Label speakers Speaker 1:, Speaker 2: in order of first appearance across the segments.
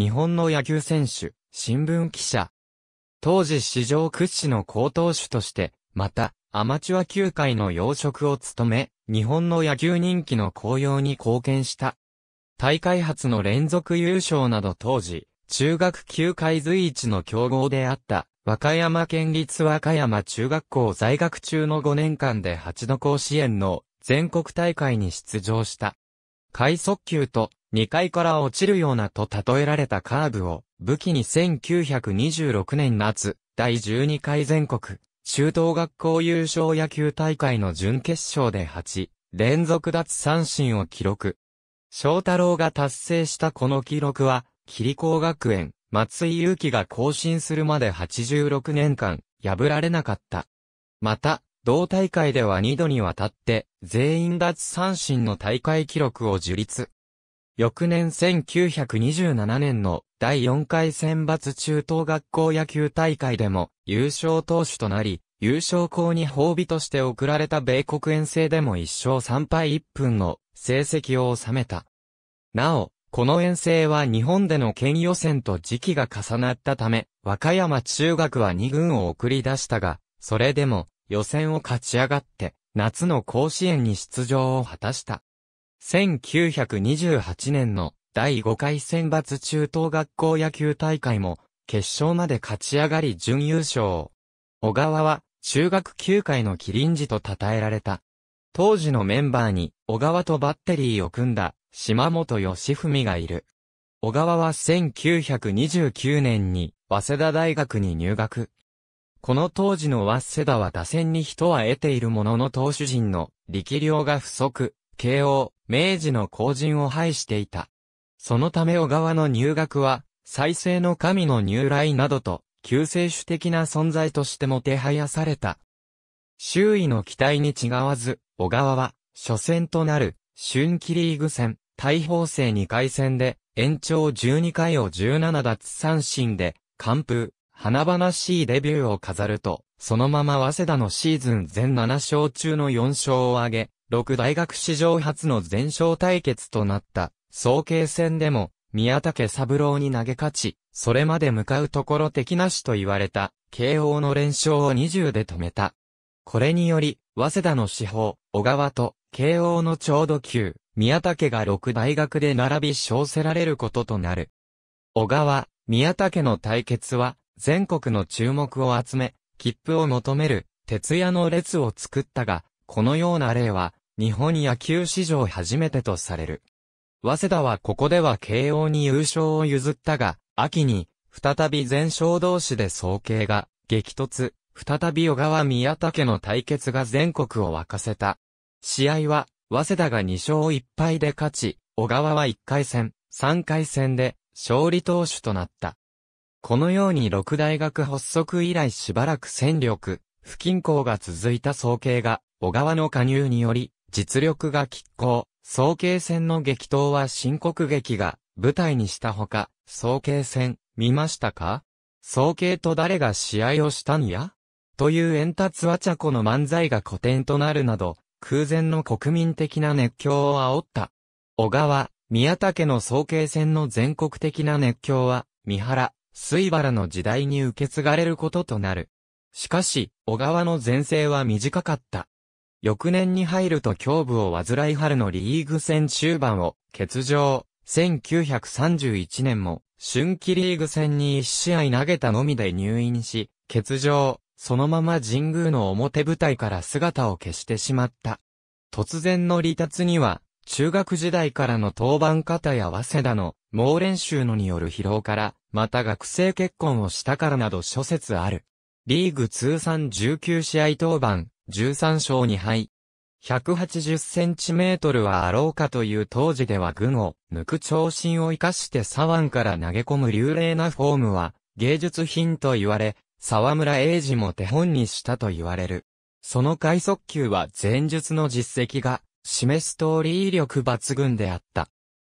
Speaker 1: 日本の野球選手、新聞記者。当時史上屈指の高投手として、また、アマチュア球界の養殖を務め、日本の野球人気の高揚に貢献した。大会発の連続優勝など当時、中学球界随一の強豪であった、和歌山県立和歌山中学校在学中の5年間で8度甲子園の全国大会に出場した。快速球と2階から落ちるようなと例えられたカーブを武器に1926年夏、第12回全国、中等学校優勝野球大会の準決勝で8、連続奪三振を記録。翔太郎が達成したこの記録は、霧光学園、松井祐樹が更新するまで86年間、破られなかった。また、同大会では2度にわたって、全員脱三振の大会記録を樹立。翌年1927年の第4回選抜中等学校野球大会でも優勝投手となり、優勝校に褒美として贈られた米国遠征でも1勝3敗1分の成績を収めた。なお、この遠征は日本での県予選と時期が重なったため、和歌山中学は2軍を送り出したが、それでも予選を勝ち上がって、夏の甲子園に出場を果たした。1928年の第5回選抜中等学校野球大会も決勝まで勝ち上がり準優勝。小川は中学球界のキリンジと称えられた。当時のメンバーに小川とバッテリーを組んだ島本義文がいる。小川は1929年に早稲田大学に入学。この当時の早稲田は打線に人は得ているものの投手陣の力量が不足、慶応、明治の後陣を排していた。そのため小川の入学は、再生の神の入来などと、救世主的な存在としてもてはやされた。周囲の期待に違わず、小川は、初戦となる、春季リーグ戦、大砲生2回戦で、延長12回を17奪三振で、完封、華々しいデビューを飾ると、そのまま早稲田のシーズン全7勝中の4勝を挙げ、6大学史上初の全勝対決となった、総計戦でも、宮武三郎に投げ勝ち、それまで向かうところ敵なしと言われた、慶応の連勝を20で止めた。これにより、早稲田の司法、小川と、慶応のちょうど9、宮武が6大学で並び称せられることとなる。小川、宮武の対決は、全国の注目を集め、切符を求める、徹夜の列を作ったが、このような例は、日本野球史上初めてとされる。早稲田はここでは慶応に優勝を譲ったが、秋に、再び全勝同士で総計が、激突、再び小川宮武の対決が全国を沸かせた。試合は、早稲田が2勝1敗で勝ち、小川は1回戦、3回戦で、勝利投手となった。このように六大学発足以来しばらく戦力、不均衡が続いた総計が、小川の加入により、実力が拮抗、総慶戦の激闘は深刻劇が舞台にしたほか、総慶戦、見ましたか総慶と誰が試合をしたんやという円達タツワチャコの漫才が古典となるなど、空前の国民的な熱狂を煽った。小川、宮田家の総慶戦の全国的な熱狂は、三原、水原の時代に受け継がれることとなる。しかし、小川の前世は短かった。翌年に入ると胸部を患い春のリーグ戦中盤を欠場。1931年も春季リーグ戦に1試合投げたのみで入院し、欠場、そのまま神宮の表舞台から姿を消してしまった。突然の離脱には、中学時代からの登板方や早稲田の猛練習のによる疲労から、また学生結婚をしたからなど諸説ある。リーグ通算19試合登板、13勝2敗。180センチメートルはあろうかという当時では群を抜く長身を生かして左腕から投げ込む流麗なフォームは芸術品と言われ、沢村英二も手本にしたと言われる。その快速球は前述の実績が示す通り威力抜群であった。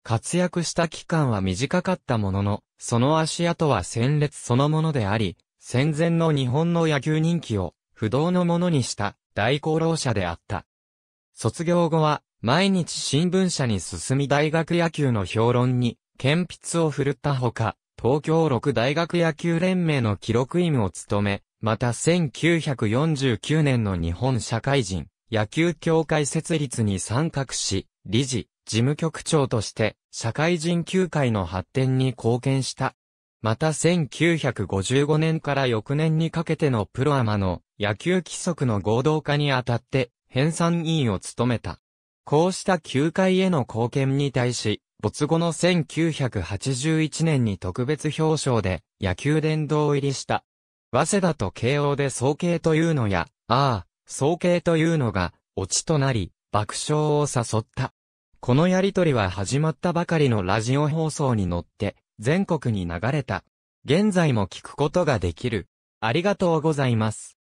Speaker 1: 活躍した期間は短かったものの、その足跡は戦列そのものであり、戦前の日本の野球人気を不動のものにした。大功労者であった。卒業後は、毎日新聞社に進み大学野球の評論に、鉛筆を振るったほか、東京六大学野球連盟の記録員を務め、また1949年の日本社会人、野球協会設立に参画し、理事、事務局長として、社会人球界の発展に貢献した。また1955年から翌年にかけてのプロアマの野球規則の合同化にあたって、編纂委員を務めた。こうした球界への貢献に対し、没後の1981年に特別表彰で野球殿堂入りした。早稲田と慶応で早慶というのや、ああ、早慶というのが、オチとなり、爆笑を誘った。このやりとりは始まったばかりのラジオ放送に乗って、全国に流れた。現在も聞くことができる。ありがとうございます。